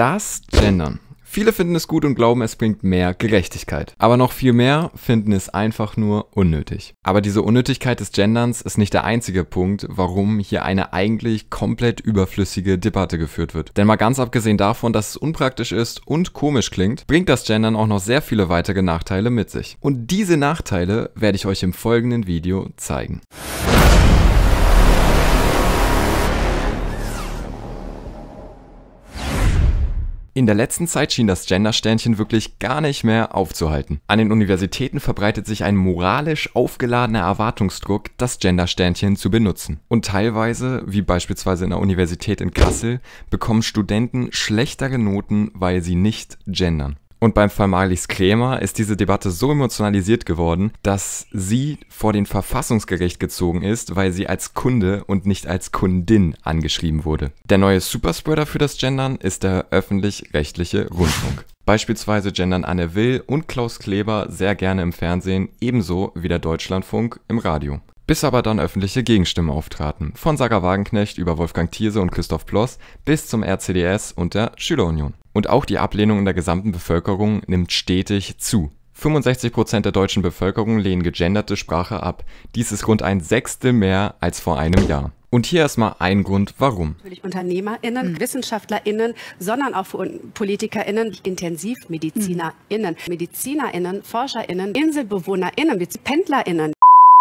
das Gendern. Viele finden es gut und glauben, es bringt mehr Gerechtigkeit. Aber noch viel mehr finden es einfach nur unnötig. Aber diese Unnötigkeit des Genderns ist nicht der einzige Punkt, warum hier eine eigentlich komplett überflüssige Debatte geführt wird. Denn mal ganz abgesehen davon, dass es unpraktisch ist und komisch klingt, bringt das Gendern auch noch sehr viele weitere Nachteile mit sich. Und diese Nachteile werde ich euch im folgenden Video zeigen. In der letzten Zeit schien das Gender-Sternchen wirklich gar nicht mehr aufzuhalten. An den Universitäten verbreitet sich ein moralisch aufgeladener Erwartungsdruck, das Gender-Sternchen zu benutzen. Und teilweise, wie beispielsweise in der Universität in Kassel, bekommen Studenten schlechtere Noten, weil sie nicht gendern. Und beim Fall Marlies Krämer ist diese Debatte so emotionalisiert geworden, dass sie vor den Verfassungsgericht gezogen ist, weil sie als Kunde und nicht als Kundin angeschrieben wurde. Der neue Superspreader für das Gendern ist der öffentlich-rechtliche Rundfunk. Beispielsweise gendern Anne Will und Klaus Kleber sehr gerne im Fernsehen, ebenso wie der Deutschlandfunk im Radio bis aber dann öffentliche Gegenstimmen auftraten, von Sarah Wagenknecht über Wolfgang Thierse und Christoph Ploss bis zum RCDS und der Schülerunion. Und auch die Ablehnung in der gesamten Bevölkerung nimmt stetig zu. 65% Prozent der deutschen Bevölkerung lehnen gegenderte Sprache ab. Dies ist rund ein Sechstel mehr als vor einem Jahr. Und hier erstmal ein Grund, warum. Natürlich UnternehmerInnen, mhm. WissenschaftlerInnen, sondern auch PolitikerInnen, IntensivmedizinerInnen, hm. MedizinerInnen, ForscherInnen, InselbewohnerInnen, PendlerInnen.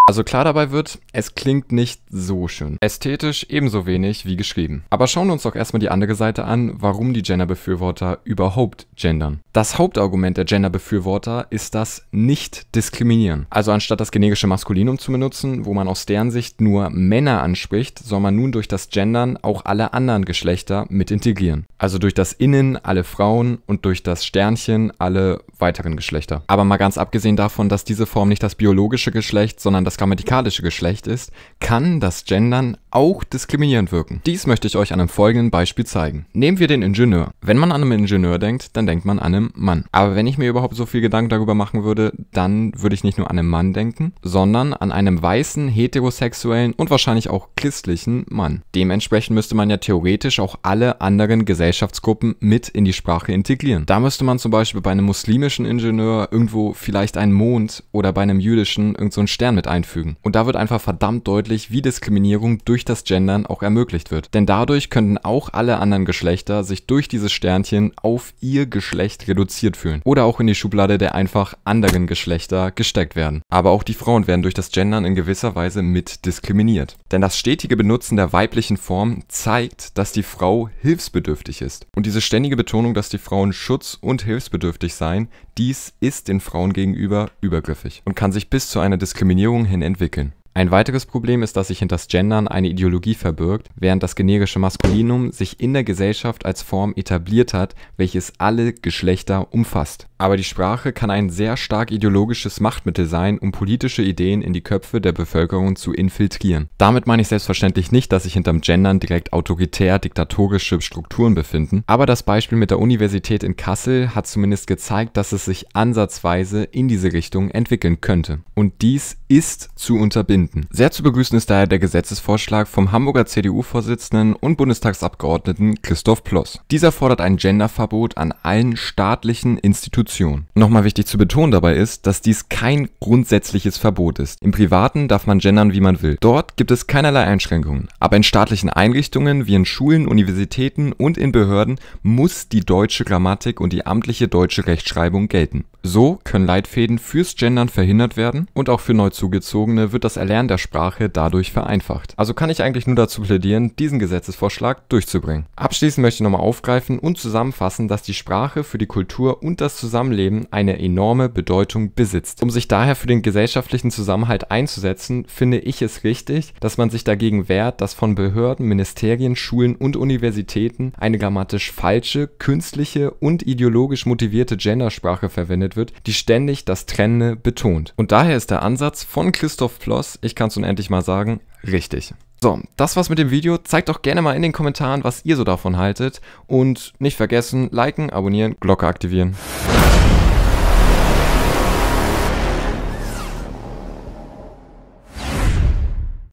Also klar dabei wird, es klingt nicht so schön. Ästhetisch ebenso wenig wie geschrieben. Aber schauen wir uns doch erstmal die andere Seite an, warum die Gender-Befürworter überhaupt gendern. Das Hauptargument der Gender-Befürworter ist das Nicht-Diskriminieren. Also anstatt das generische Maskulinum zu benutzen, wo man aus deren Sicht nur Männer anspricht, soll man nun durch das Gendern auch alle anderen Geschlechter mit integrieren. Also durch das Innen alle Frauen und durch das Sternchen alle weiteren Geschlechter. Aber mal ganz abgesehen davon, dass diese Form nicht das biologische Geschlecht, sondern das grammatikalische Geschlecht ist, kann das Gendern auch diskriminierend wirken. Dies möchte ich euch an einem folgenden Beispiel zeigen. Nehmen wir den Ingenieur. Wenn man an einen Ingenieur denkt, dann denkt man an einen Mann. Aber wenn ich mir überhaupt so viel Gedanken darüber machen würde, dann würde ich nicht nur an einen Mann denken, sondern an einem weißen, heterosexuellen und wahrscheinlich auch christlichen Mann. Dementsprechend müsste man ja theoretisch auch alle anderen Gesellschaftsgruppen mit in die Sprache integrieren. Da müsste man zum Beispiel bei einem muslimischen Ingenieur irgendwo vielleicht einen Mond oder bei einem jüdischen irgendeinen so Stern mit einfügen. Und da wird einfach verdammt deutlich, wie Diskriminierung durch durch das Gendern auch ermöglicht wird. Denn dadurch könnten auch alle anderen Geschlechter sich durch dieses Sternchen auf ihr Geschlecht reduziert fühlen oder auch in die Schublade der einfach anderen Geschlechter gesteckt werden. Aber auch die Frauen werden durch das Gendern in gewisser Weise mit diskriminiert. Denn das stetige Benutzen der weiblichen Form zeigt, dass die Frau hilfsbedürftig ist. Und diese ständige Betonung, dass die Frauen schutz- und hilfsbedürftig seien, dies ist den Frauen gegenüber übergriffig und kann sich bis zu einer Diskriminierung hin entwickeln. Ein weiteres Problem ist, dass sich hinter das Gendern eine Ideologie verbirgt, während das generische Maskulinum sich in der Gesellschaft als Form etabliert hat, welches alle Geschlechter umfasst aber die Sprache kann ein sehr stark ideologisches Machtmittel sein, um politische Ideen in die Köpfe der Bevölkerung zu infiltrieren. Damit meine ich selbstverständlich nicht, dass sich hinterm Gendern direkt autoritär diktatorische Strukturen befinden, aber das Beispiel mit der Universität in Kassel hat zumindest gezeigt, dass es sich ansatzweise in diese Richtung entwickeln könnte. Und dies ist zu unterbinden. Sehr zu begrüßen ist daher der Gesetzesvorschlag vom Hamburger CDU-Vorsitzenden und Bundestagsabgeordneten Christoph Ploss. Dieser fordert ein Genderverbot an allen staatlichen Institutionen Prostitution. Nochmal wichtig zu betonen dabei ist, dass dies kein grundsätzliches Verbot ist. Im Privaten darf man gendern, wie man will. Dort gibt es keinerlei Einschränkungen. Aber in staatlichen Einrichtungen wie in Schulen, Universitäten und in Behörden muss die deutsche Grammatik und die amtliche deutsche Rechtschreibung gelten. So können Leitfäden fürs Gendern verhindert werden und auch für Neuzugezogene wird das Erlernen der Sprache dadurch vereinfacht. Also kann ich eigentlich nur dazu plädieren, diesen Gesetzesvorschlag durchzubringen. Abschließend möchte ich nochmal aufgreifen und zusammenfassen, dass die Sprache für die Kultur und das Zusammenleben Zusammenleben eine enorme Bedeutung besitzt. Um sich daher für den gesellschaftlichen Zusammenhalt einzusetzen, finde ich es richtig, dass man sich dagegen wehrt, dass von Behörden, Ministerien, Schulen und Universitäten eine grammatisch falsche, künstliche und ideologisch motivierte Gendersprache verwendet wird, die ständig das Trennende betont. Und daher ist der Ansatz von Christoph Ploss, ich kann es unendlich mal sagen, richtig. So, das war's mit dem Video. Zeigt doch gerne mal in den Kommentaren, was ihr so davon haltet. Und nicht vergessen, liken, abonnieren, Glocke aktivieren.